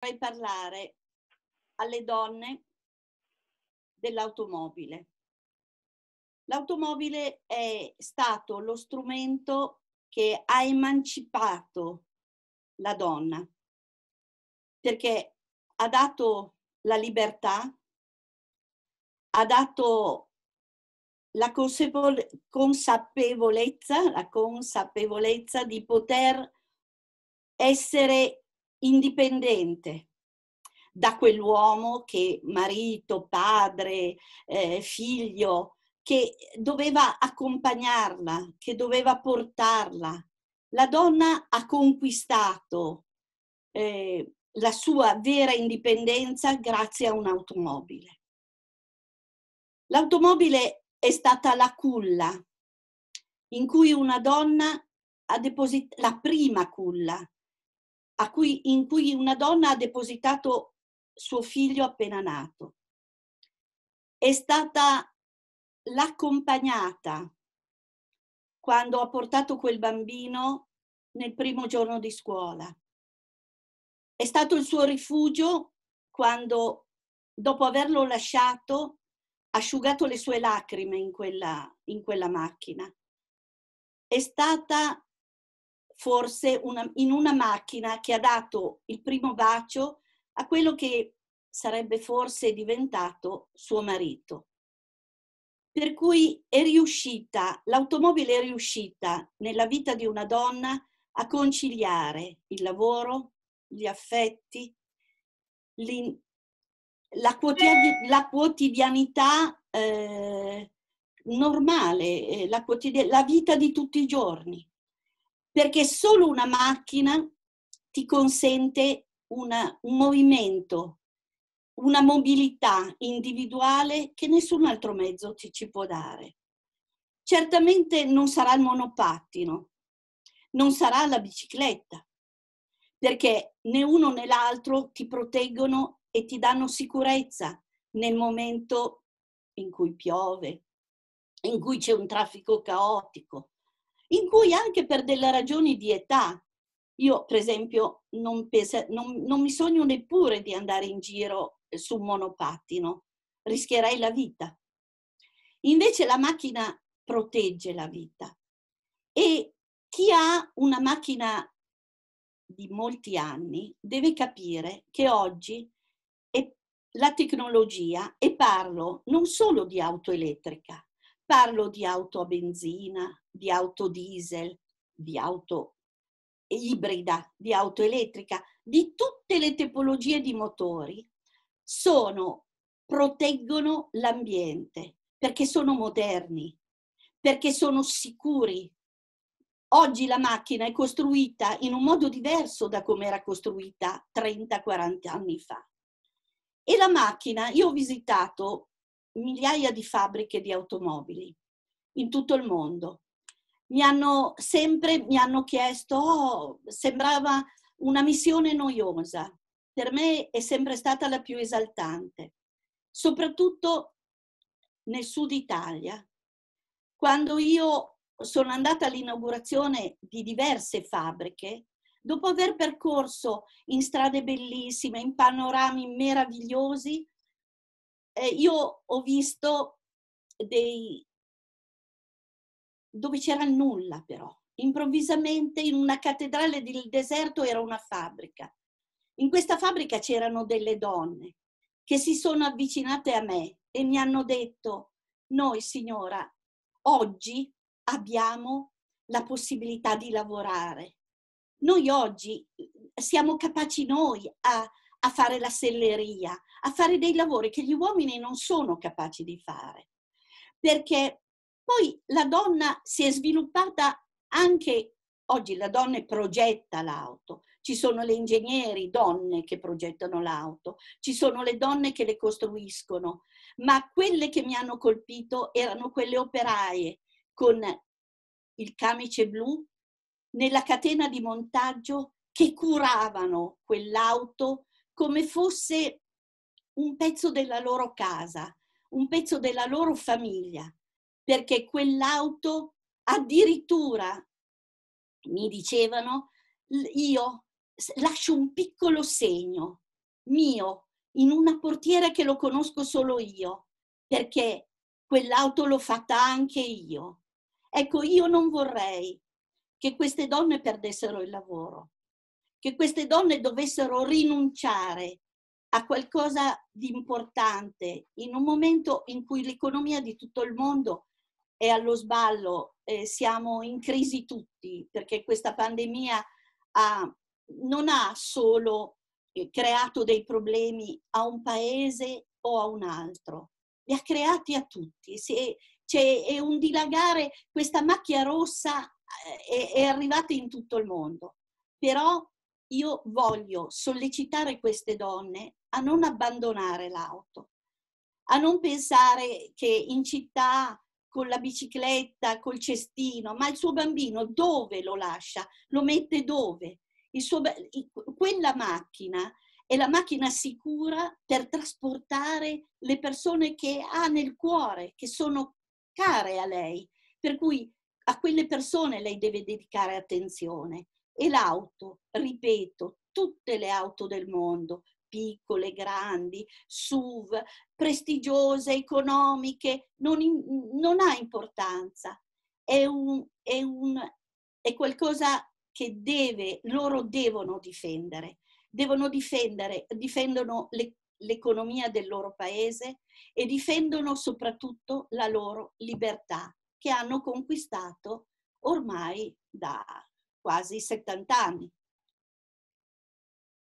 vorrei parlare alle donne dell'automobile. L'automobile è stato lo strumento che ha emancipato la donna, perché ha dato la libertà, ha dato la consapevolezza, la consapevolezza di poter essere indipendente da quell'uomo che marito, padre, eh, figlio, che doveva accompagnarla, che doveva portarla. La donna ha conquistato eh, la sua vera indipendenza grazie a un'automobile. L'automobile è stata la culla in cui una donna ha depositato, la prima culla cui, in cui una donna ha depositato suo figlio appena nato. È stata l'accompagnata quando ha portato quel bambino nel primo giorno di scuola. È stato il suo rifugio quando, dopo averlo lasciato, ha asciugato le sue lacrime in quella, in quella macchina. È stata forse una, in una macchina che ha dato il primo bacio a quello che sarebbe forse diventato suo marito. Per cui è riuscita, l'automobile è riuscita nella vita di una donna a conciliare il lavoro, gli affetti, la, quotidian- la, quotidianità eh, normale, eh, la, quotid- la vita di tutti i giorni perché solo una macchina ti consente una, un movimento, una mobilità individuale che nessun altro mezzo ti ci può dare. Certamente non sarà il monopattino, non sarà la bicicletta, perché né uno né l'altro ti proteggono e ti danno sicurezza nel momento in cui piove, in cui c'è un traffico caotico, in cui anche per delle ragioni di età, io per esempio non, pesa, non, non mi sogno neppure di andare in giro eh, su un monopattino, rischierei la vita. Invece la macchina protegge la vita e chi ha una macchina di molti anni deve capire che oggi è la tecnologia, e parlo non solo di auto elettrica, parlo di auto a benzina, di auto diesel, di auto ibrida, di auto elettrica, di tutte le tipologie di motori, sono, proteggono l'ambiente perché sono moderni, perché sono sicuri. Oggi la macchina è costruita in un modo diverso da come era costruita 30-40 anni fa. E la macchina, io ho visitato migliaia di fabbriche di automobili in tutto il mondo mi hanno sempre mi hanno chiesto, oh, sembrava una missione noiosa. Per me è sempre stata la più esaltante, soprattutto nel sud Italia. Quando io sono andata all'inaugurazione di diverse fabbriche, dopo aver percorso in strade bellissime, in panorami meravigliosi, eh, io ho visto dei, dove c'era nulla però. Improvvisamente in una cattedrale del deserto era una fabbrica. In questa fabbrica c'erano delle donne che si sono avvicinate a me e mi hanno detto, noi signora, oggi abbiamo la possibilità di lavorare. Noi oggi eh, siamo capaci noi a, a fare la selleria, a fare dei lavori che gli uomini non sono capaci di fare, perché poi la donna si è sviluppata anche, oggi la donna progetta l'auto, ci sono le ingegneri donne che progettano l'auto, ci sono le donne che le costruiscono, ma quelle che mi hanno colpito erano quelle operaie con il camice blu nella catena di montaggio che curavano quell'auto come fosse un pezzo della loro casa, un pezzo della loro famiglia perché quell'auto addirittura, mi dicevano, io lascio un piccolo segno mio in una portiera che lo conosco solo io, perché quell'auto l'ho fatta anche io. Ecco, io non vorrei che queste donne perdessero il lavoro, che queste donne dovessero rinunciare a qualcosa di importante in un momento in cui l'economia di tutto il mondo è allo sballo, eh, siamo in crisi tutti perché questa pandemia ha, non ha solo eh, creato dei problemi a un paese o a un altro, li ha creati a tutti. Se, c'è, è un dilagare, questa macchia rossa eh, è, è arrivata in tutto il mondo, però io voglio sollecitare queste donne a non abbandonare l'auto, a non pensare che in città con la bicicletta, col cestino, ma il suo bambino dove lo lascia? Lo mette dove? Suo, quella macchina è la macchina sicura per trasportare le persone che ha nel cuore, che sono care a lei, per cui a quelle persone lei deve dedicare attenzione. E l'auto, ripeto, tutte le auto del mondo, piccole, grandi, SUV, prestigiose, economiche, non, in, non ha importanza. È, un, è, un, è qualcosa che deve, loro devono difendere. Devono difendere, difendono le, l'economia del loro paese e difendono soprattutto la loro libertà che hanno conquistato ormai da quasi 70 anni.